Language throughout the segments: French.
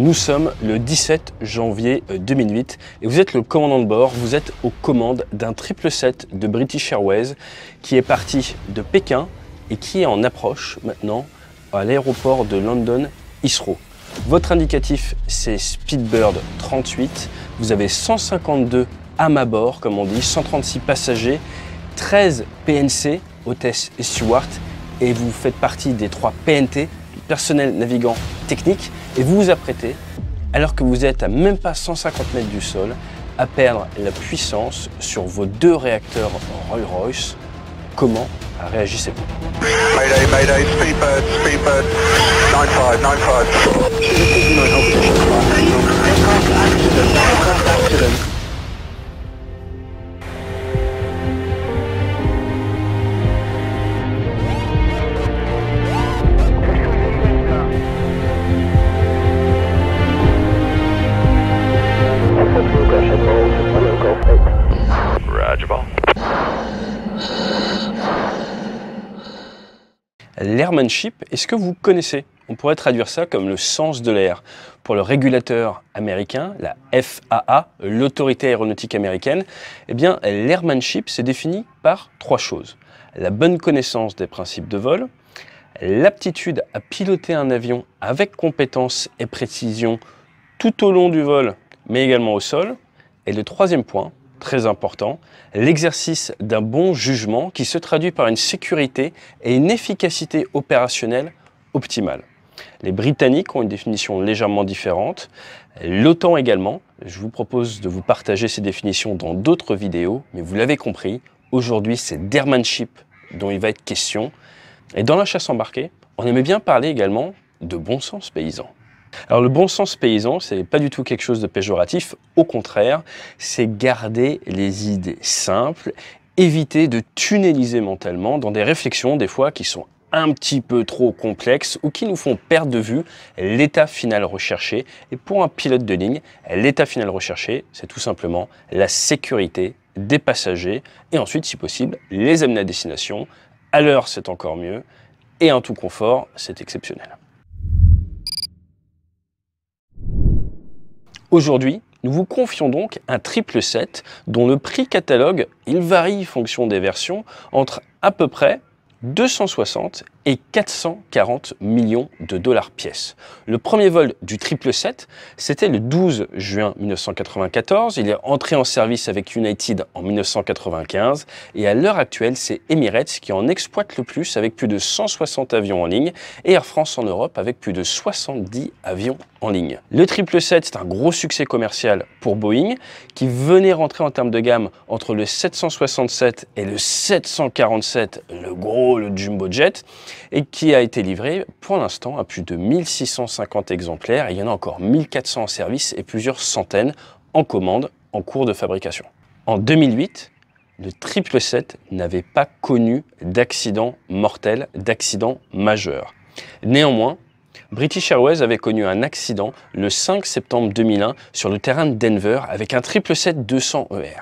Nous sommes le 17 janvier 2008 euh, et vous êtes le commandant de bord, vous êtes aux commandes d'un 777 de British Airways qui est parti de Pékin et qui est en approche maintenant à l'aéroport de London Heathrow. Votre indicatif c'est Speedbird 38, vous avez 152 à bord comme on dit, 136 passagers, 13 PNC, hôtesse et steward et vous faites partie des 3 PNT personnel navigant technique et vous vous apprêtez, alors que vous êtes à même pas 150 mètres du sol, à perdre la puissance sur vos deux réacteurs Rolls-Royce. Comment réagissez-vous L'airmanship, est-ce que vous connaissez On pourrait traduire ça comme le sens de l'air. Pour le régulateur américain, la FAA, l'autorité aéronautique américaine, eh bien, l'airmanship s'est défini par trois choses. La bonne connaissance des principes de vol, l'aptitude à piloter un avion avec compétence et précision tout au long du vol, mais également au sol. Et le troisième point, très important, l'exercice d'un bon jugement qui se traduit par une sécurité et une efficacité opérationnelle optimale. Les Britanniques ont une définition légèrement différente, l'OTAN également. Je vous propose de vous partager ces définitions dans d'autres vidéos, mais vous l'avez compris, aujourd'hui c'est d'Airmanship dont il va être question. Et dans la chasse embarquée, on aimait bien parler également de bon sens paysan. Alors le bon sens paysan, c'est pas du tout quelque chose de péjoratif, au contraire, c'est garder les idées simples, éviter de tunneliser mentalement dans des réflexions des fois qui sont un petit peu trop complexes ou qui nous font perdre de vue l'état final recherché. Et pour un pilote de ligne, l'état final recherché, c'est tout simplement la sécurité des passagers et ensuite, si possible, les amener à destination. À l'heure, c'est encore mieux et un tout confort, c'est exceptionnel. Aujourd'hui, nous vous confions donc un triple 7 dont le prix catalogue, il varie fonction des versions, entre à peu près 260 et 440 millions de dollars pièce. Le premier vol du 777, c'était le 12 juin 1994. Il est entré en service avec United en 1995 et à l'heure actuelle, c'est Emirates qui en exploite le plus avec plus de 160 avions en ligne et Air France en Europe avec plus de 70 avions en ligne. Le 777, c'est un gros succès commercial pour Boeing qui venait rentrer en termes de gamme entre le 767 et le 747, le gros, le jumbo jet et qui a été livré pour l'instant à plus de 1650 exemplaires. il y en a encore 1400 en service et plusieurs centaines en commande en cours de fabrication. En 2008, le 777 n'avait pas connu d'accident mortel, d'accident majeur. Néanmoins, British Airways avait connu un accident le 5 septembre 2001 sur le terrain de Denver avec un 777-200ER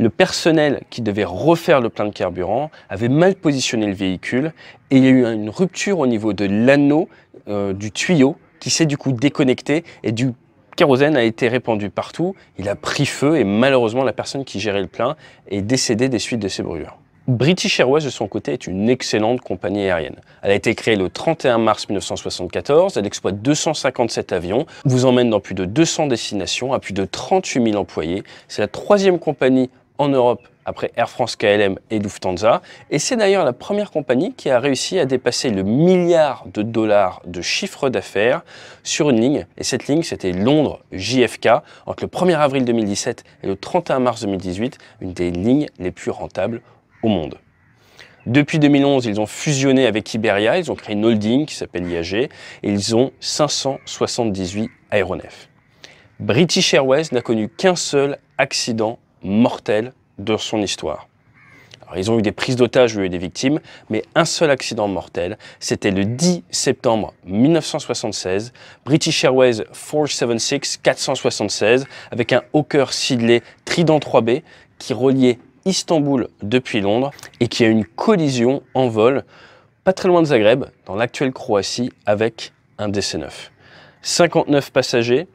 le personnel qui devait refaire le plein de carburant avait mal positionné le véhicule et il y a eu une rupture au niveau de l'anneau euh, du tuyau qui s'est du coup déconnecté et du kérosène a été répandu partout. Il a pris feu et malheureusement la personne qui gérait le plein est décédée des suites de ces brûlures. British Airways, de son côté, est une excellente compagnie aérienne. Elle a été créée le 31 mars 1974, elle exploite 257 avions, vous emmène dans plus de 200 destinations, à plus de 38 000 employés. C'est la troisième compagnie en Europe après Air France KLM et Lufthansa. Et c'est d'ailleurs la première compagnie qui a réussi à dépasser le milliard de dollars de chiffre d'affaires sur une ligne. Et cette ligne, c'était Londres-JFK. Entre le 1er avril 2017 et le 31 mars 2018, une des lignes les plus rentables au monde. Depuis 2011, ils ont fusionné avec Iberia, ils ont créé une holding qui s'appelle IAG et ils ont 578 aéronefs. British Airways n'a connu qu'un seul accident mortel de son histoire. Alors, ils ont eu des prises d'otages, il eu des victimes, mais un seul accident mortel, c'était le 10 septembre 1976, British Airways 476 476 avec un Hawker Sidley Trident 3B qui reliait Istanbul depuis Londres et qui a eu une collision en vol pas très loin de Zagreb, dans l'actuelle Croatie, avec un DC-9. 59 passagers,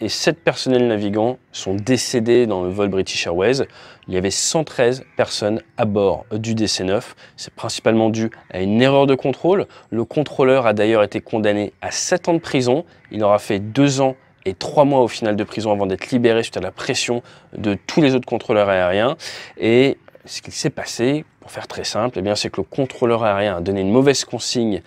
et sept personnels navigants sont décédés dans le vol British Airways. Il y avait 113 personnes à bord du DC-9. C'est principalement dû à une erreur de contrôle. Le contrôleur a d'ailleurs été condamné à 7 ans de prison. Il aura fait 2 ans et 3 mois au final de prison avant d'être libéré suite à la pression de tous les autres contrôleurs aériens. Et ce qui s'est passé, pour faire très simple, eh bien c'est que le contrôleur aérien a donné une mauvaise consigne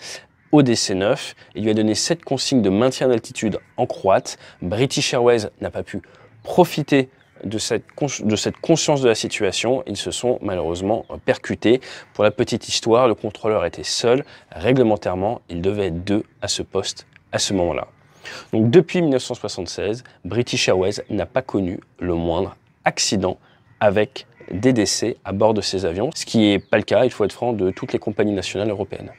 dc 9 il lui a donné sept consignes de maintien d'altitude en croate. British Airways n'a pas pu profiter de cette, de cette, conscience de la situation, ils se sont malheureusement percutés. Pour la petite histoire, le contrôleur était seul. Réglementairement, il devait être deux à ce poste à ce moment-là. Donc depuis 1976, British Airways n'a pas connu le moindre accident avec des décès à bord de ses avions, ce qui n'est pas le cas, il faut être franc, de toutes les compagnies nationales européennes.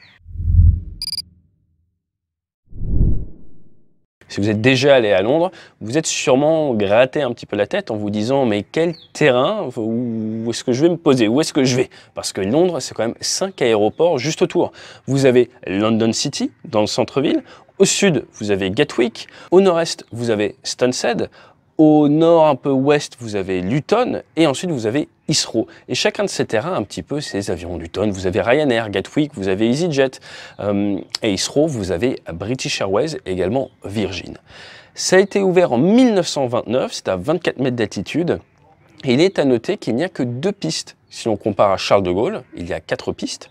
Si vous êtes déjà allé à Londres, vous êtes sûrement gratté un petit peu la tête en vous disant mais quel terrain, où est-ce que je vais me poser, où est-ce que je vais Parce que Londres, c'est quand même cinq aéroports juste autour. Vous avez London City dans le centre-ville, au sud, vous avez Gatwick, au nord-est, vous avez Stansted, au nord, un peu ouest, vous avez Luton et ensuite vous avez Israël. Et chacun de ces terrains, un petit peu, ces avions Luton, vous avez Ryanair, Gatwick, vous avez EasyJet euh, et Israël, vous avez British Airways et également Virgin. Ça a été ouvert en 1929, c'est à 24 mètres d'altitude. Et il est à noter qu'il n'y a que deux pistes. Si on compare à Charles de Gaulle, il y a quatre pistes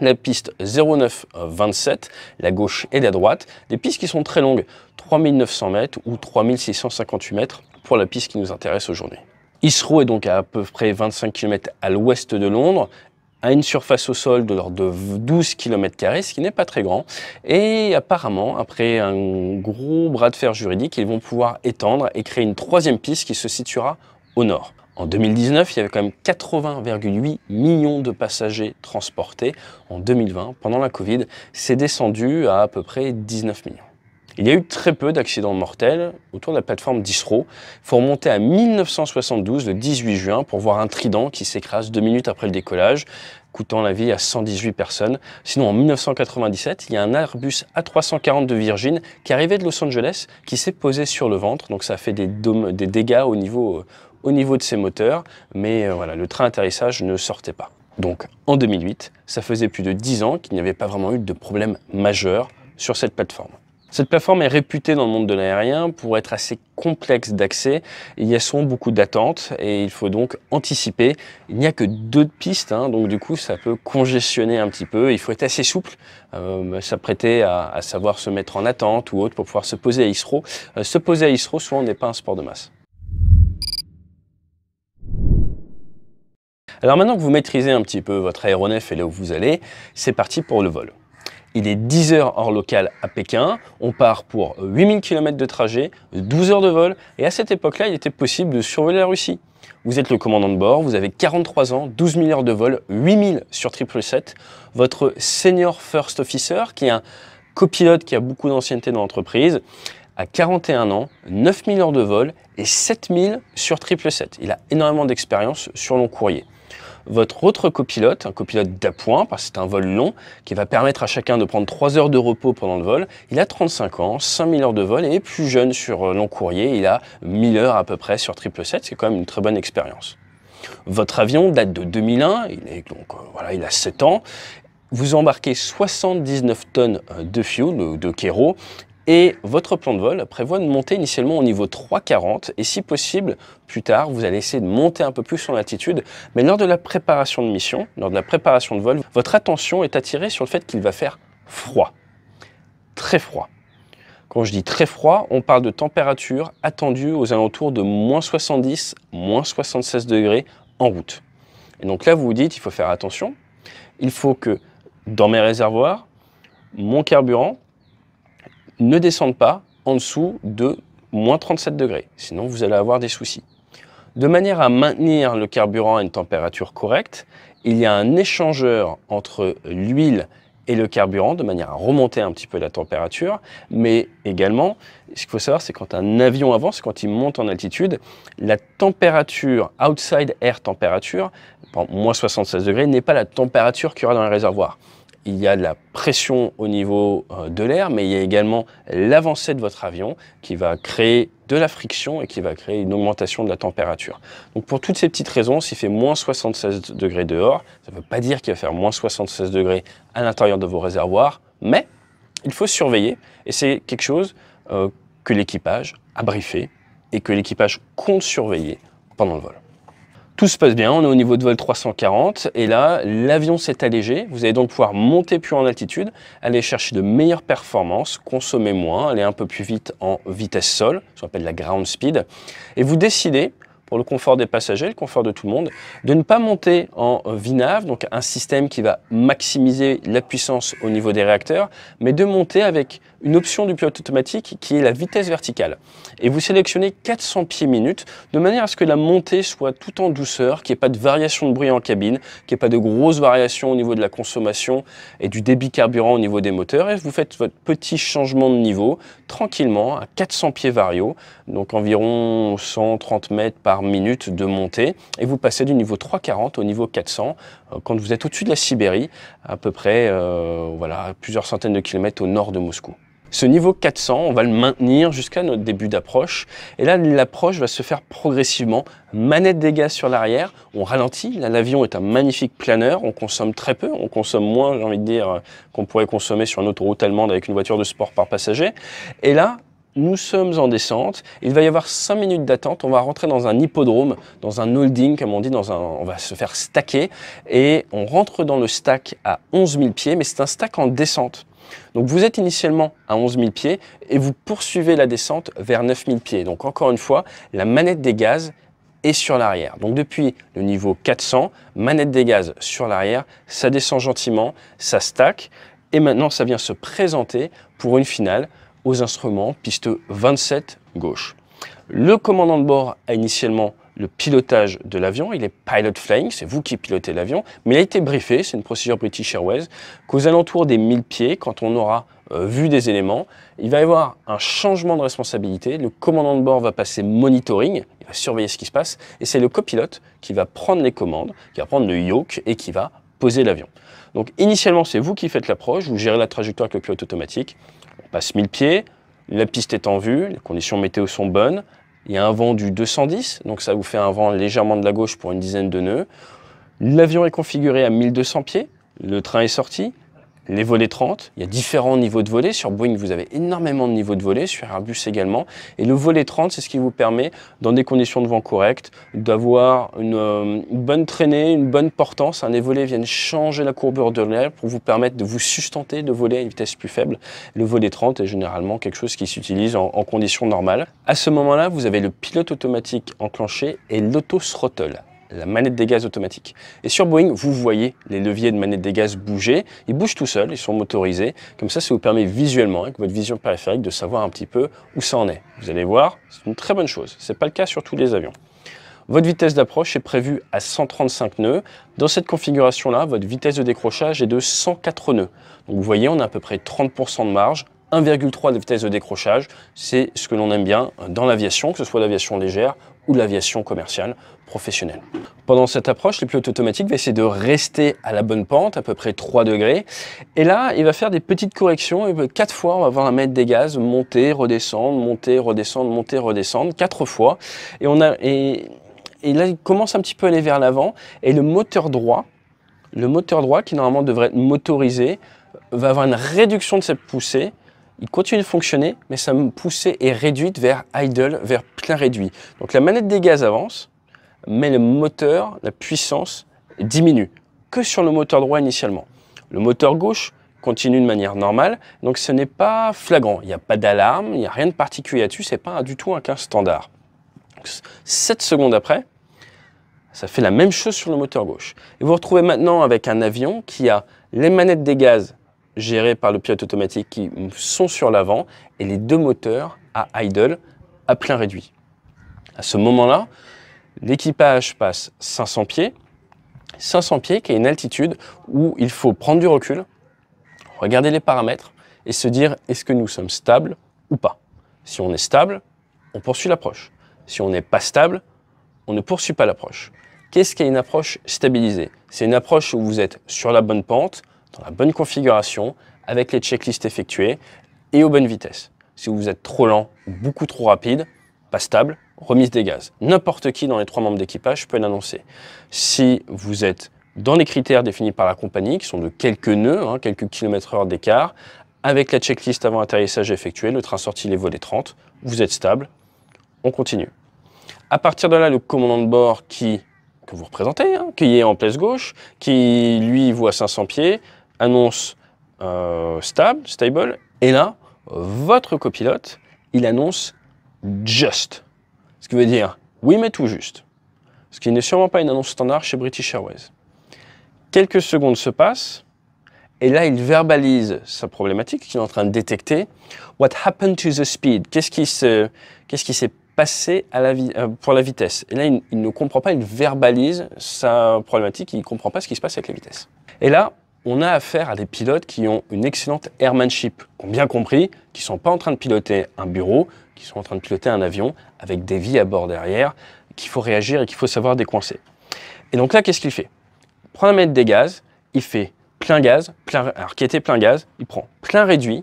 la piste 0927, la gauche et la droite, des pistes qui sont très longues, 3900 mètres ou 3658 mètres pour la piste qui nous intéresse aujourd'hui. Isro est donc à peu près 25 km à l'ouest de Londres, à une surface au sol de l'ordre de 12 km, ce qui n'est pas très grand. Et apparemment, après un gros bras de fer juridique, ils vont pouvoir étendre et créer une troisième piste qui se situera au nord. En 2019, il y avait quand même 80,8 millions de passagers transportés. En 2020, pendant la Covid, c'est descendu à à peu près 19 millions. Il y a eu très peu d'accidents mortels autour de la plateforme d'Isro. Il faut remonter à 1972, le 18 juin, pour voir un trident qui s'écrase deux minutes après le décollage, coûtant la vie à 118 personnes. Sinon, en 1997, il y a un Airbus A340 de Virgin qui arrivait de Los Angeles, qui s'est posé sur le ventre, donc ça a fait des, des dégâts au niveau, euh, au niveau de ses moteurs, mais euh, voilà, le train atterrissage ne sortait pas. Donc en 2008, ça faisait plus de 10 ans qu'il n'y avait pas vraiment eu de problème majeur sur cette plateforme. Cette plateforme est réputée dans le monde de l'aérien pour être assez complexe d'accès. Il y a souvent beaucoup d'attentes et il faut donc anticiper. Il n'y a que deux pistes, hein, donc du coup ça peut congestionner un petit peu. Il faut être assez souple, euh, s'apprêter à, savoir se mettre en attente ou autre pour pouvoir se poser à ISRO. Euh, se poser à ISRO, souvent, n'est pas un sport de masse. Alors maintenant que vous maîtrisez un petit peu votre aéronef et là où vous allez, c'est parti pour le vol. Il est 10 heures hors local à Pékin. On part pour 8000 km de trajet, 12 heures de vol. Et à cette époque-là, il était possible de survoler la Russie. Vous êtes le commandant de bord, vous avez 43 ans, 12 000 heures de vol, 8000 sur 777. Votre senior first officer, qui est un copilote qui a beaucoup d'ancienneté dans l'entreprise, a 41 ans, 9000 heures de vol et 7000 sur 777. Il a énormément d'expérience sur long courrier votre autre copilote, un copilote d'appoint, parce que c'est un vol long, qui va permettre à chacun de prendre 3 heures de repos pendant le vol. Il a 35 ans, 5000 heures de vol, et plus jeune sur euh, long courrier, il a 1000 heures à peu près sur 777, c'est quand même une très bonne expérience. Votre avion date de 2001, il, est donc, euh, voilà, il a 7 ans, vous embarquez 79 tonnes euh, de fuel, de kéros, et votre plan de vol prévoit de monter initialement au niveau 340 et si possible, plus tard, vous allez essayer de monter un peu plus en altitude. Mais lors de la préparation de mission, lors de la préparation de vol, votre attention est attirée sur le fait qu'il va faire froid. Très froid. Quand je dis très froid, on parle de température attendue aux alentours de moins 70, moins 76 degrés en route. Et donc là, vous vous dites, il faut faire attention. Il faut que dans mes réservoirs, mon carburant ne descendent pas en dessous de moins 37 degrés, sinon vous allez avoir des soucis. De manière à maintenir le carburant à une température correcte, il y a un échangeur entre l'huile et le carburant de manière à remonter un petit peu la température, mais également, ce qu'il faut savoir, c'est quand un avion avance, quand il monte en altitude, la température, outside air température, moins 76 degrés, n'est pas la température qu'il y aura dans les réservoirs il y a de la pression au niveau euh, de l'air, mais il y a également l'avancée de votre avion qui va créer de la friction et qui va créer une augmentation de la température. Donc pour toutes ces petites raisons, s'il fait moins 76 degrés dehors, ça ne veut pas dire qu'il va faire moins 76 degrés à l'intérieur de vos réservoirs, mais il faut surveiller et c'est quelque chose euh, que l'équipage a briefé et que l'équipage compte surveiller pendant le vol. Tout se passe bien, on est au niveau de vol 340 et là, l'avion s'est allégé. Vous allez donc pouvoir monter plus en altitude, aller chercher de meilleures performances, consommer moins, aller un peu plus vite en vitesse sol, ce qu'on appelle la ground speed. Et vous décidez, pour le confort des passagers, le confort de tout le monde, de ne pas monter en VNAV, donc un système qui va maximiser la puissance au niveau des réacteurs, mais de monter avec une option du pilote automatique qui est la vitesse verticale. Et vous sélectionnez 400 pieds minute de manière à ce que la montée soit tout en douceur, qu'il n'y ait pas de variation de bruit en cabine, qu'il n'y ait pas de grosses variations au niveau de la consommation et du débit carburant au niveau des moteurs. Et vous faites votre petit changement de niveau tranquillement à 400 pieds vario, donc environ 130 mètres par minute de montée. Et vous passez du niveau 340 au niveau 400 euh, quand vous êtes au-dessus de la Sibérie, à peu près euh, voilà, plusieurs centaines de kilomètres au nord de Moscou. Ce niveau 400, on va le maintenir jusqu'à notre début d'approche. Et là, l'approche va se faire progressivement. Manette des gaz sur l'arrière, on ralentit. Là, l'avion est un magnifique planeur. On consomme très peu. On consomme moins, j'ai envie de dire, qu'on pourrait consommer sur une autoroute allemande avec une voiture de sport par passager. Et là, nous sommes en descente, il va y avoir 5 minutes d'attente, on va rentrer dans un hippodrome, dans un holding comme on dit, dans un, on va se faire stacker et on rentre dans le stack à 11 000 pieds, mais c'est un stack en descente. Donc vous êtes initialement à 11 000 pieds et vous poursuivez la descente vers 9 000 pieds. Donc encore une fois, la manette des gaz est sur l'arrière. Donc depuis le niveau 400, manette des gaz sur l'arrière, ça descend gentiment, ça stack et maintenant ça vient se présenter pour une finale aux instruments piste 27 gauche. Le commandant de bord a initialement le pilotage de l'avion. Il est pilot flying, c'est vous qui pilotez l'avion. Mais il a été briefé, c'est une procédure British Airways, qu'aux alentours des 1000 pieds, quand on aura euh, vu des éléments, il va y avoir un changement de responsabilité. Le commandant de bord va passer monitoring, il va surveiller ce qui se passe. Et c'est le copilote qui va prendre les commandes, qui va prendre le yoke et qui va poser l'avion. Donc initialement, c'est vous qui faites l'approche, vous gérez la trajectoire avec le pilote automatique. On passe 1000 pieds, la piste est en vue, les conditions météo sont bonnes, il y a un vent du 210, donc ça vous fait un vent légèrement de la gauche pour une dizaine de nœuds. L'avion est configuré à 1200 pieds, le train est sorti, les volets 30, il y a différents niveaux de volets. Sur Boeing, vous avez énormément de niveaux de volets, sur Airbus également. Et le volet 30, c'est ce qui vous permet, dans des conditions de vent correctes, d'avoir une, euh, bonne traînée, une bonne portance. Un Les volets viennent changer la courbure de l'air pour vous permettre de vous sustenter de voler à une vitesse plus faible. Le volet 30 est généralement quelque chose qui s'utilise en, en conditions normales. À ce moment-là, vous avez le pilote automatique enclenché et l'auto-throttle la manette des gaz automatique. Et sur Boeing, vous voyez les leviers de manette des gaz bouger. Ils bougent tout seuls, ils sont motorisés. Comme ça, ça vous permet visuellement, avec votre vision périphérique, de savoir un petit peu où ça en est. Vous allez voir, c'est une très bonne chose. Ce n'est pas le cas sur tous les avions. Votre vitesse d'approche est prévue à 135 nœuds. Dans cette configuration-là, votre vitesse de décrochage est de 104 nœuds. Donc vous voyez, on a à peu près 30% de marge. 1,3 de vitesse de décrochage, c'est ce que l'on aime bien dans l'aviation, que ce soit l'aviation légère ou l'aviation commerciale professionnel. Pendant cette approche, le pilote automatique va essayer de rester à la bonne pente, à peu près 3 degrés. Et là, il va faire des petites corrections. Et quatre fois, on va voir la mètre des gaz monter, redescendre, monter, redescendre, monter, redescendre, quatre fois. Et, on a, et, là, il commence un petit peu à aller vers l'avant. Et le moteur droit, le moteur droit qui normalement devrait être motorisé, va avoir une réduction de cette poussée il continue de fonctionner, mais sa poussée est réduite vers idle, vers plein réduit. Donc la manette des gaz avance, mais le moteur, la puissance diminue que sur le moteur droit initialement. Le moteur gauche continue de manière normale, donc ce n'est pas flagrant. Il n'y a pas d'alarme, il n'y a rien de particulier là-dessus, n'est pas du tout un cas standard. 7 secondes après, ça fait la même chose sur le moteur gauche. Et vous vous retrouvez maintenant avec un avion qui a les manettes des gaz gérées par le pilote automatique qui sont sur l'avant et les deux moteurs à idle à plein réduit. À ce moment-là, L'équipage passe 500 pieds. 500 pieds qui est une altitude où il faut prendre du recul, regarder les paramètres et se dire est-ce que nous sommes stables ou pas. Si on est stable, on poursuit l'approche. Si on n'est pas stable, on ne poursuit pas l'approche. Qu'est-ce qu'est une approche stabilisée C'est une approche où vous êtes sur la bonne pente, dans la bonne configuration, avec les checklists effectuées et aux bonnes vitesses. Si vous êtes trop lent, beaucoup trop rapide, pas stable, remise des gaz. N'importe qui dans les trois membres d'équipage peut l'annoncer. Si vous êtes dans les critères définis par la compagnie, qui sont de quelques nœuds, hein, quelques kilomètres heure d'écart, avec la checklist avant atterrissage effectuée, le train sorti les des 30, vous êtes stable, on continue. À partir de là, le commandant de bord qui, que vous représentez, hein, qui est en place gauche, qui lui voit 500 pieds, annonce euh, stable, stable, et là, votre copilote, il annonce just. Ce qui veut dire oui, mais tout juste. Ce qui n'est sûrement pas une annonce standard chez British Airways. Quelques secondes se passent, et là, il verbalise sa problématique qu'il est en train de détecter. What happened to the speed Qu'est-ce qui s'est passé euh, pour la vitesse Et là, il, il, ne comprend pas, il verbalise sa problématique, il ne comprend pas ce qui se passe avec la vitesse. Et là, on a affaire à des pilotes qui ont une excellente airmanship, qui ont bien compris qui ne sont pas en train de piloter un bureau, qui sont en train de piloter un avion avec des vies à bord derrière, qu'il faut réagir et qu'il faut savoir décoincer. Et donc là, qu'est-ce qu'il fait Il prend un mètre des gaz, il fait plein gaz, plein, alors qui était plein gaz, il prend plein réduit,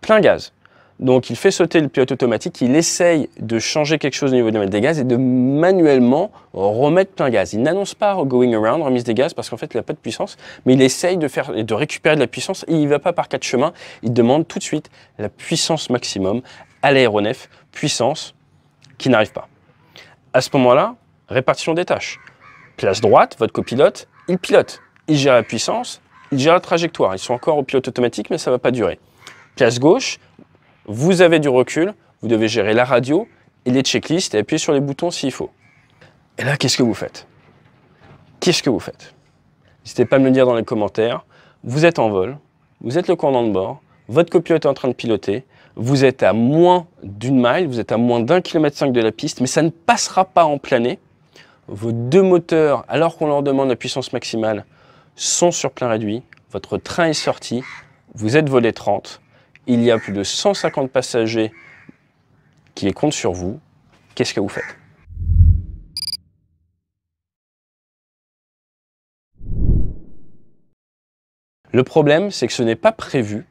plein gaz. Donc il fait sauter le pilote automatique, il essaye de changer quelque chose au niveau des gaz et de manuellement remettre plein gaz. Il n'annonce pas going around, remise des gaz, parce qu'en fait il n'a pas de puissance, mais il essaye de, faire, de récupérer de la puissance et il ne va pas par quatre chemins, il demande tout de suite la puissance maximum à l'aéronef, puissance qui n'arrive pas. À ce moment-là, répartition des tâches. Place droite, votre copilote, il pilote, il gère la puissance, il gère la trajectoire. Ils sont encore au pilote automatique, mais ça ne va pas durer. Place gauche, vous avez du recul, vous devez gérer la radio et les checklists et appuyer sur les boutons s'il faut. Et là, qu'est-ce que vous faites Qu'est-ce que vous faites N'hésitez pas à me le dire dans les commentaires. Vous êtes en vol, vous êtes le commandant de bord, votre copilote est en train de piloter, vous êtes à moins d'une mile, vous êtes à moins d'un kilomètre cinq de la piste, mais ça ne passera pas en plané. Vos deux moteurs, alors qu'on leur demande la puissance maximale, sont sur plein réduit, votre train est sorti, vous êtes volé 30, il y a plus de 150 passagers qui comptent sur vous, qu'est-ce que vous faites Le problème, c'est que ce n'est pas prévu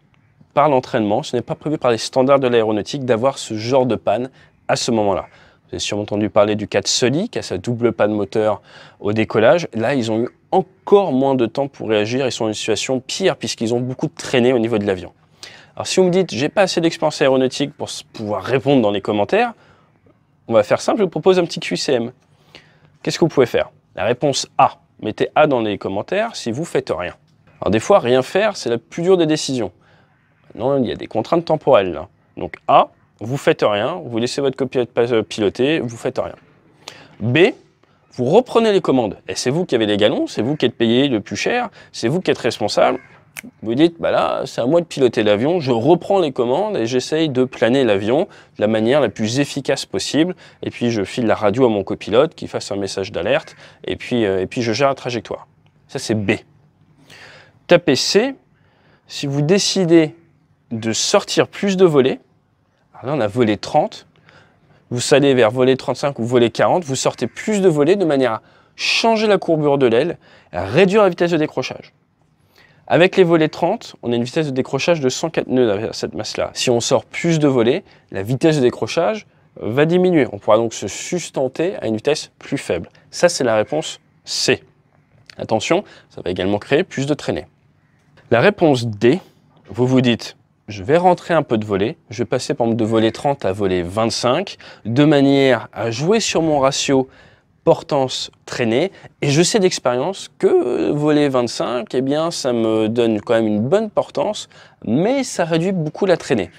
par l'entraînement, ce n'est pas prévu par les standards de l'aéronautique d'avoir ce genre de panne à ce moment-là. Vous avez sûrement entendu parler du cas de Sully, qui a sa double panne moteur au décollage. Là, ils ont eu encore moins de temps pour réagir. Ils sont dans une situation pire, puisqu'ils ont beaucoup traîné au niveau de l'avion. Alors si vous me dites, j'ai pas assez d'expérience aéronautique pour pouvoir répondre dans les commentaires, on va faire simple, je vous propose un petit QCM. Qu'est-ce que vous pouvez faire La réponse A. Mettez A dans les commentaires si vous faites rien. Alors des fois, rien faire, c'est la plus dure des décisions. Non, il y a des contraintes temporelles. Là. Donc A, vous faites rien, vous laissez votre copilote euh, piloter, vous faites rien. B, vous reprenez les commandes. Et c'est vous qui avez les galons, c'est vous qui êtes payé le plus cher, c'est vous qui êtes responsable. Vous dites, bah là, c'est à moi de piloter l'avion, je reprends les commandes et j'essaye de planer l'avion de la manière la plus efficace possible. Et puis, je file la radio à mon copilote qui fasse un message d'alerte et puis, euh, et puis je gère la trajectoire. Ça, c'est B. Tapez C. Si vous décidez de sortir plus de volets, alors là, on a volé 30, vous allez vers volet 35 ou volet 40, vous sortez plus de volets de manière à changer la courbure de l'aile, à réduire la vitesse de décrochage. Avec les volets 30, on a une vitesse de décrochage de 104 nœuds à cette masse-là. Si on sort plus de volets, la vitesse de décrochage euh, va diminuer. On pourra donc se sustenter à une vitesse plus faible. Ça, c'est la réponse C. Attention, ça va également créer plus de traînées. La réponse D, vous vous dites, je vais rentrer un peu de volets, je vais passer par de volets 30 à volet 25, de manière à jouer sur mon ratio portance traînée. Et je sais d'expérience que volet 25, eh bien, ça me donne quand même une bonne portance, mais ça réduit beaucoup la traînée.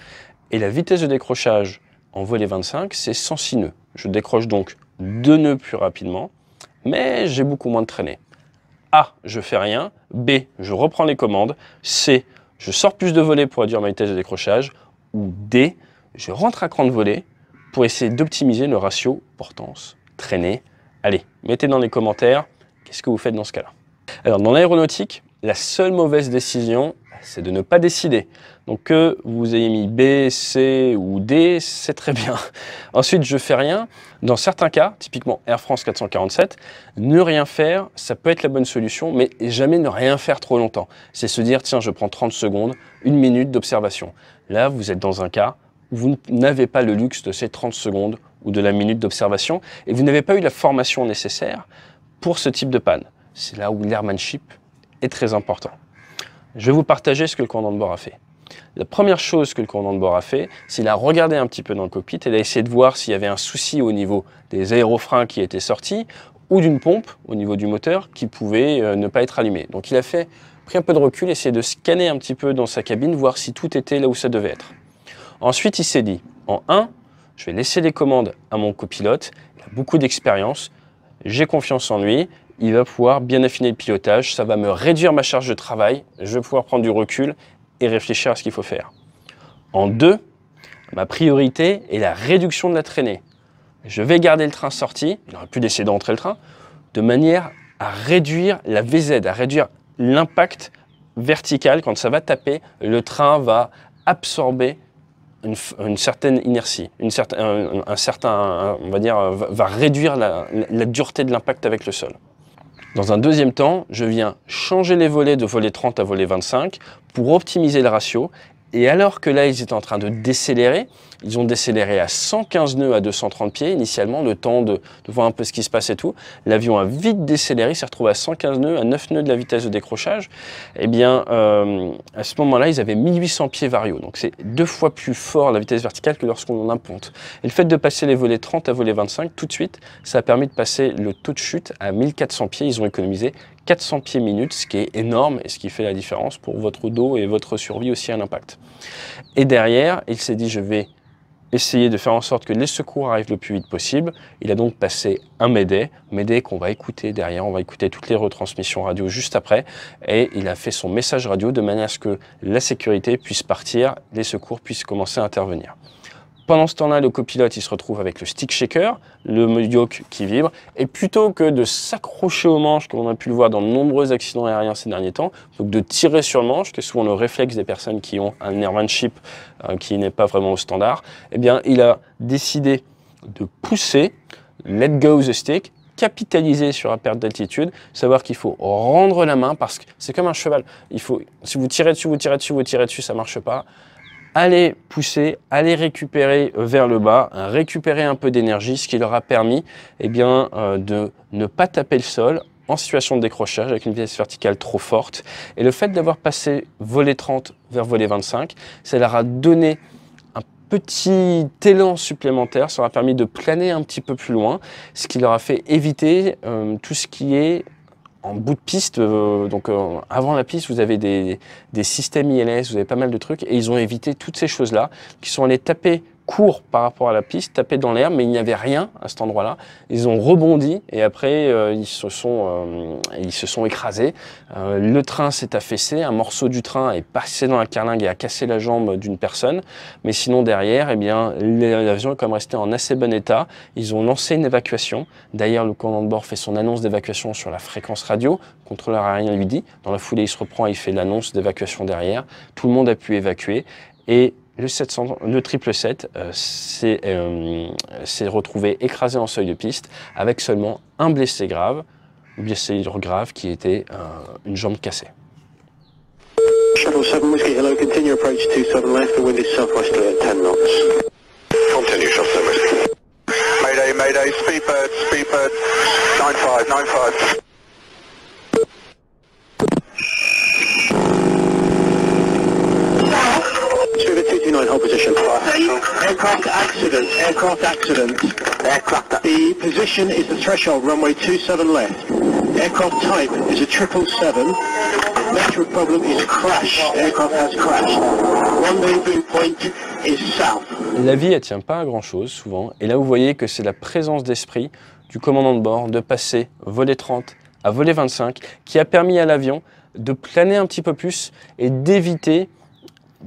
Et la vitesse de décrochage en volet 25, c'est 106 nœuds. Je décroche donc deux nœuds plus rapidement, mais j'ai beaucoup moins de traînée. A, je fais rien. B, je reprends les commandes. C, je sors plus de volets pour réduire ma vitesse de décrochage. Ou D, je rentre à cran de volet pour essayer d'optimiser le ratio portance traînée Allez, mettez dans les commentaires qu'est-ce que vous faites dans ce cas-là. Alors, dans l'aéronautique, la seule mauvaise décision, c'est de ne pas décider. Donc, que vous ayez mis B, C ou D, c'est très bien. Ensuite, je fais rien. Dans certains cas, typiquement Air France 447, ne rien faire, ça peut être la bonne solution, mais jamais ne rien faire trop longtemps. C'est se dire, tiens, je prends 30 secondes, une minute d'observation. Là, vous êtes dans un cas vous n'avez pas le luxe de ces 30 secondes ou de la minute d'observation et vous n'avez pas eu la formation nécessaire pour ce type de panne. C'est là où l'airmanship est très important. Je vais vous partager ce que le commandant de bord a fait. La première chose que le commandant de bord a fait, c'est qu'il a regardé un petit peu dans le cockpit et a essayé de voir s'il y avait un souci au niveau des aérofreins qui étaient sortis ou d'une pompe au niveau du moteur qui pouvait euh, ne pas être allumée. Donc il a fait, pris un peu de recul, essayé de scanner un petit peu dans sa cabine, voir si tout était là où ça devait être. Ensuite, il s'est dit, en 1, je vais laisser les commandes à mon copilote, il a beaucoup d'expérience, j'ai confiance en lui, il va pouvoir bien affiner le pilotage, ça va me réduire ma charge de travail, je vais pouvoir prendre du recul et réfléchir à ce qu'il faut faire. En deux, ma priorité est la réduction de la traînée. Je vais garder le train sorti, il aurait pu décider d'entrer le train, de manière à réduire la VZ, à réduire l'impact vertical quand ça va taper, le train va absorber une, certaine inertie, un, certain, on va dire, va réduire la, dureté de l'impact avec le sol. Dans un deuxième temps, je viens changer les volets de volet 30 à volet 25 pour optimiser le ratio. Et alors que là, ils étaient en train de décélérer, ils ont décéléré à 115 nœuds à 230 pieds initialement, le temps de, voir un peu ce qui se passe et tout. L'avion a vite décéléré, s'est retrouvé à 115 nœuds, à 9 nœuds de la vitesse de décrochage. Eh bien, euh, à ce moment-là, ils avaient 1800 pieds vario. Donc c'est deux fois plus fort la vitesse verticale que lorsqu'on en imponte. Et le fait de passer les volets 30 à volets 25 tout de suite, ça a permis de passer le taux de chute à 1400 pieds. Ils ont économisé 400 pieds minutes, ce qui est énorme et ce qui fait la différence pour votre dos et votre survie aussi à l'impact. Et derrière, il s'est dit je vais essayer de faire en sorte que les secours arrivent le plus vite possible. Il a donc passé un un médée qu'on va écouter derrière, on va écouter toutes les retransmissions radio juste après, et il a fait son message radio de manière à ce que la sécurité puisse partir, les secours puissent commencer à intervenir. Pendant ce temps-là, le copilote, il se retrouve avec le stick shaker, le yoke qui vibre, et plutôt que de s'accrocher au manche, comme on a pu le voir dans de nombreux accidents aériens ces derniers temps, donc de tirer sur le manche, qui est souvent le réflexe des personnes qui ont un airmanship euh, qui n'est pas vraiment au standard, eh bien, il a décidé de pousser, let go the stick, capitaliser sur la perte d'altitude, savoir qu'il faut rendre la main parce que c'est comme un cheval. Il faut, si vous tirez dessus, vous tirez dessus, vous tirez dessus, ça marche pas aller pousser, aller récupérer euh, vers le bas, hein, récupérer un peu d'énergie, ce qui leur a permis eh bien, euh, de ne pas taper le sol en situation de décrochage avec une vitesse verticale trop forte. Et le fait d'avoir passé volet 30 vers volet 25, ça leur a donné un petit élan supplémentaire, ça leur a permis de planer un petit peu plus loin, ce qui leur a fait éviter euh, tout ce qui est en bout de piste, euh, donc euh, avant la piste, vous avez des, systèmes ILS, vous avez pas mal de trucs, et ils ont évité toutes ces choses-là, qui sont allées taper court par rapport à la piste, tapé dans l'air, mais il n'y avait rien à cet endroit-là. Ils ont rebondi et après euh, ils se sont euh, ils se sont écrasés. Euh, le train s'est affaissé, un morceau du train est passé dans la carlingue et a cassé la jambe d'une personne, mais sinon derrière, eh bien l'avion est quand même resté en assez bon état. Ils ont lancé une évacuation. D'ailleurs, le commandant de bord fait son annonce d'évacuation sur la fréquence radio. Le contrôleur aérien lui dit. Dans la foulée, il se reprend et il fait l'annonce d'évacuation derrière. Tout le monde a pu évacuer et le, 700, triple 7 s'est euh, euh, retrouvé écrasé en seuil de piste avec seulement un blessé grave, ou blessé grave qui était une jambe cassée. shuttle 7 Whiskey, hello, continue approach 27 left, the wind is southwesterly at 10 knots. Continue, Channel 7 Whiskey. Mayday, mayday, speedbird, speedbird, 95, 95. La vie, elle tient pas à grand chose, souvent. Et là, vous voyez que c'est la présence d'esprit du commandant de bord de passer volet 30 à volet 25 qui a permis à l'avion de planer un petit peu plus et d'éviter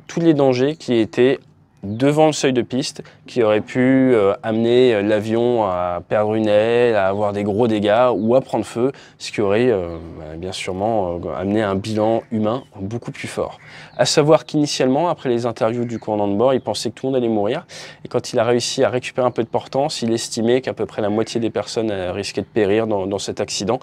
tous les dangers qui étaient devant le seuil de piste qui aurait pu euh, amener euh, l'avion à perdre une aile, à avoir des gros dégâts ou à prendre feu, ce qui aurait euh, bah, bien sûrement amené un bilan humain beaucoup plus fort. À savoir qu'initialement, après les interviews du commandant de bord, il pensait que tout le monde allait mourir et quand il a réussi à récupérer un peu de portance, il estimait qu'à peu près la moitié des personnes risquaient de périr dans, cet accident.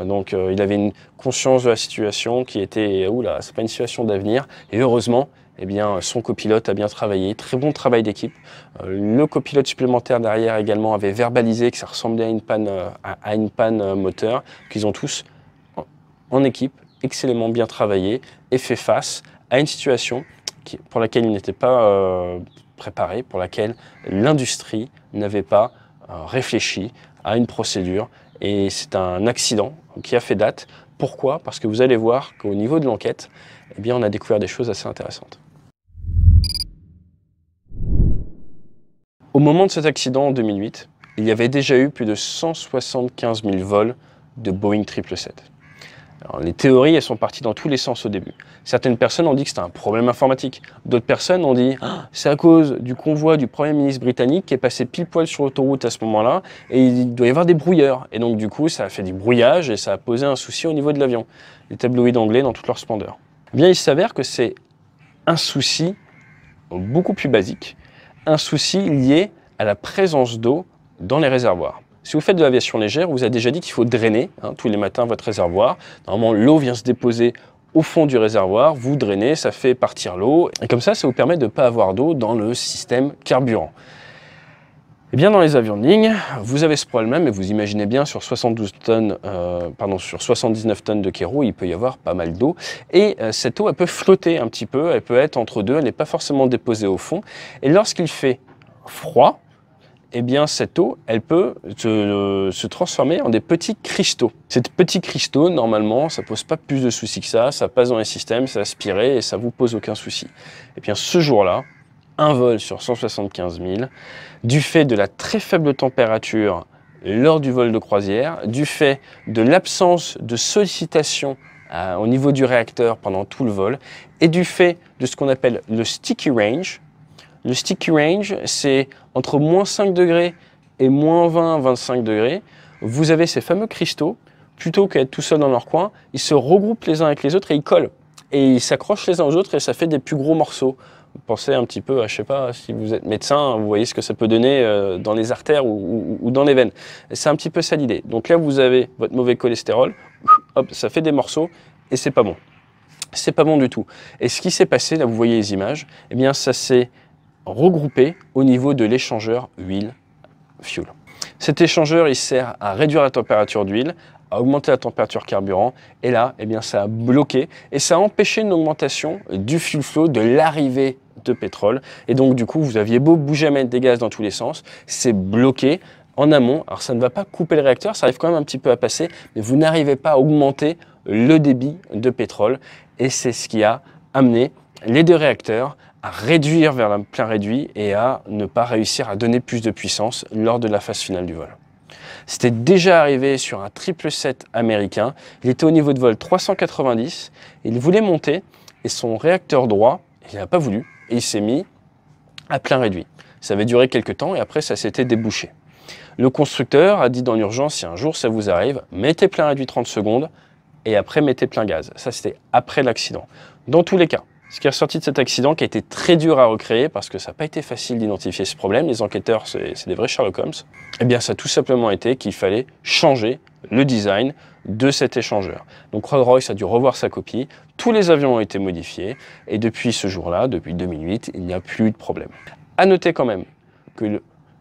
donc il avait une conscience de la situation qui était « Oula, c'est pas une situation d'avenir » et heureusement, eh bien, son copilote a bien travaillé. Très bon travail d'équipe. Euh, le copilote supplémentaire derrière également avait verbalisé que ça ressemblait à une panne, euh, à une panne euh, moteur, qu'ils ont tous en équipe excellemment bien travaillé et fait face à une situation pour laquelle ils n'étaient pas préparés, pour laquelle l'industrie n'avait pas réfléchi à une procédure. Et c'est un accident qui a fait date. Pourquoi Parce que vous allez voir qu'au niveau de l'enquête, eh bien, on a découvert des choses assez intéressantes. Au moment de cet accident en 2008, il y avait déjà eu plus de 175 000 vols de Boeing 777. Alors, les théories, elles sont parties dans tous les sens au début. Certaines personnes ont dit que c'était un problème informatique. D'autres personnes ont dit que ah, c'est à cause du convoi du Premier ministre britannique qui est passé pile poil sur l'autoroute à ce moment-là et il doit y avoir des brouilleurs. Et donc, du coup, ça a fait du brouillage et ça a posé un souci au niveau de l'avion. Les tabloïds anglais dans toute leur splendeur. bien, il s'avère que c'est un souci beaucoup plus basique un souci lié à la présence d'eau dans les réservoirs. Si vous faites de l'aviation légère, vous a déjà dit qu'il faut drainer hein, tous les matins votre réservoir. Normalement, l'eau vient se déposer au fond du réservoir, vous drainez, ça fait partir l'eau, et comme ça, ça vous permet de ne pas avoir d'eau dans le système carburant. Eh bien, dans les avions de vous avez ce problème, et vous imaginez bien, sur 72 tonnes, euh, pardon, sur 79 tonnes de kéro, il peut y avoir pas mal d'eau. Et euh, cette eau, elle peut flotter un petit peu, elle peut être entre deux, elle n'est pas forcément déposée au fond. Et lorsqu'il fait froid, eh bien, cette eau, elle peut se, euh, transformer en des petits cristaux. Ces petits cristaux, normalement, ça pose pas plus de soucis que ça, ça passe dans les systèmes, ça aspiré et ça vous pose aucun souci. Et eh bien, ce jour-là, un vol sur 175 000 du fait de la très faible température lors du vol de croisière, du fait de l'absence de sollicitation euh, au niveau du réacteur pendant tout le vol et du fait de ce qu'on appelle le sticky range. Le sticky range, c'est entre moins 5 degrés et moins 20-25 degrés. Vous avez ces fameux cristaux, plutôt qu'être tout seuls dans leur coin, ils se regroupent les uns avec les autres et ils collent. Et ils s'accrochent les uns aux autres et ça fait des plus gros morceaux. Pensez un petit peu à, je sais pas, si vous êtes médecin, vous voyez ce que ça peut donner euh, dans les artères ou, dans les veines. C'est un petit peu ça l'idée. Donc là, vous avez votre mauvais cholestérol, hop, ça fait des morceaux et c'est pas bon. C'est pas bon du tout. Et ce qui s'est passé, là, vous voyez les images, eh bien, ça s'est regroupé au niveau de l'échangeur huile-fuel. Cet échangeur, il sert à réduire la température d'huile, a augmenté la température carburant et là, et eh bien, ça a bloqué et ça a empêché une augmentation du fuel flow, de l'arrivée de pétrole. Et donc, du coup, vous aviez beau bouger à mettre des gaz dans tous les sens, c'est bloqué en amont. Alors, ça ne va pas couper le réacteur, ça arrive quand même un petit peu à passer, mais vous n'arrivez pas à augmenter le débit de pétrole. Et c'est ce qui a amené les deux réacteurs à réduire vers le plein réduit et à ne pas réussir à donner plus de puissance lors de la phase finale du vol. C'était déjà arrivé sur un 777 américain. Il était au niveau de vol 390. Il voulait monter et son réacteur droit, il n'a pas voulu et il s'est mis à plein réduit. Ça avait duré quelques temps et après ça s'était débouché. Le constructeur a dit dans l'urgence, si un jour ça vous arrive, mettez plein réduit 30 secondes et après mettez plein gaz. Ça c'était après l'accident. Dans tous les cas, ce qui est ressorti de cet accident qui a été très dur à recréer parce que ça n'a pas été facile d'identifier ce problème, les enquêteurs c'est des vrais Sherlock Holmes, eh bien ça a tout simplement été qu'il fallait changer le design de cet échangeur. Donc Rolls-Royce a dû revoir sa copie, tous les avions ont été modifiés et depuis ce jour-là, depuis 2008, il n'y a plus de problème. À noter quand même que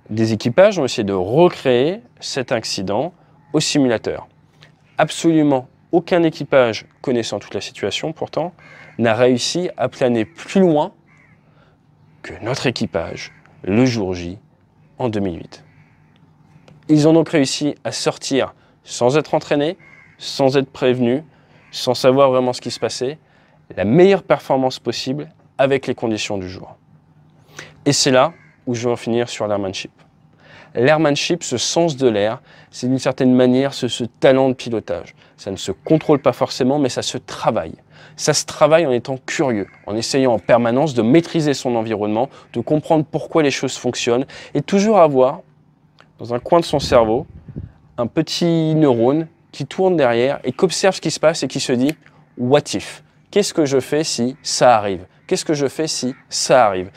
des équipages ont essayé de recréer cet accident au simulateur. Absolument aucun équipage, connaissant toute la situation pourtant, n'a réussi à planer plus loin que notre équipage le jour J en 2008. Ils ont donc réussi à sortir sans être entraînés, sans être prévenus, sans savoir vraiment ce qui se passait, la meilleure performance possible avec les conditions du jour. Et c'est là où je vais en finir sur l'airmanship. L'airmanship, ce sens de l'air, c'est d'une certaine manière ce, talent de pilotage. Ça ne se contrôle pas forcément, mais ça se travaille. Ça se travaille en étant curieux, en essayant en permanence de maîtriser son environnement, de comprendre pourquoi les choses fonctionnent, et toujours avoir, dans un coin de son cerveau, un petit neurone qui tourne derrière et qui observe ce qui se passe et qui se dit « what if » Qu'est-ce que je fais si ça arrive Qu'est-ce que je fais si ça arrive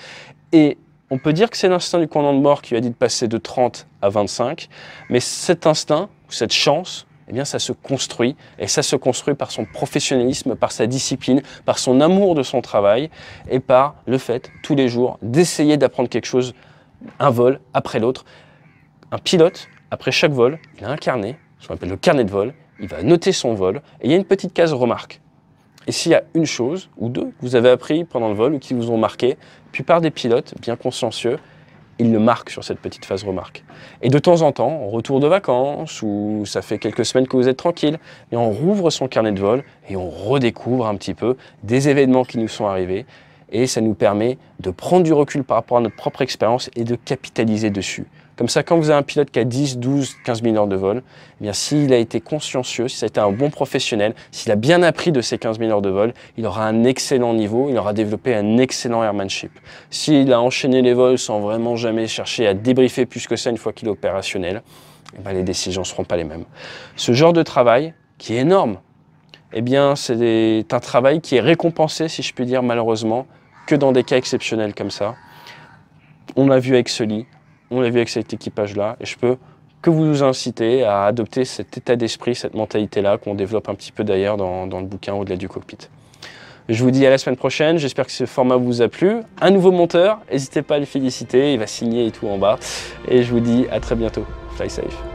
Et on peut dire que c'est l'instinct du condamné de mort qui a dit de passer de 30 à 25, mais cet instinct, cette chance, eh bien, ça se construit, et ça se construit par son professionnalisme, par sa discipline, par son amour de son travail, et par le fait, tous les jours, d'essayer d'apprendre quelque chose, un vol après l'autre. Un pilote, après chaque vol, il a un carnet, ce qu'on appelle le carnet de vol, il va noter son vol, et il y a une petite case remarque. Et s'il y a une chose ou deux que vous avez appris pendant le vol ou qui vous ont marqué, puis par des pilotes, bien consciencieux, ils le marquent sur cette petite phase remarque. Et de temps en temps, en retour de vacances ou ça fait quelques semaines que vous êtes tranquille, et on rouvre son carnet de vol et on redécouvre un petit peu des événements qui nous sont arrivés. Et ça nous permet de prendre du recul par rapport à notre propre expérience et de capitaliser dessus. Comme ça, quand vous avez un pilote qui a 10, 12, 15 000 heures de vol, eh bien s'il a été consciencieux, si a été un bon professionnel, s'il a bien appris de ces 15 000 heures de vol, il aura un excellent niveau, il aura développé un excellent airmanship. S'il a enchaîné les vols sans vraiment jamais chercher à débriefer plus que ça une fois qu'il est opérationnel, eh ben, les décisions ne seront pas les mêmes. Ce genre de travail, qui est énorme, eh bien c'est un travail qui est récompensé, si je puis dire malheureusement, que dans des cas exceptionnels comme ça. On l'a vu avec ce lit, on l'a vu avec cet équipage-là, et je peux que vous nous inciter à adopter cet état d'esprit, cette mentalité-là qu'on développe un petit peu d'ailleurs dans, dans le bouquin Au-delà du cockpit. Je vous dis à la semaine prochaine, j'espère que ce format vous a plu. Un nouveau monteur, n'hésitez pas à le féliciter, il va signer et tout en bas. Et je vous dis à très bientôt. Fly safe.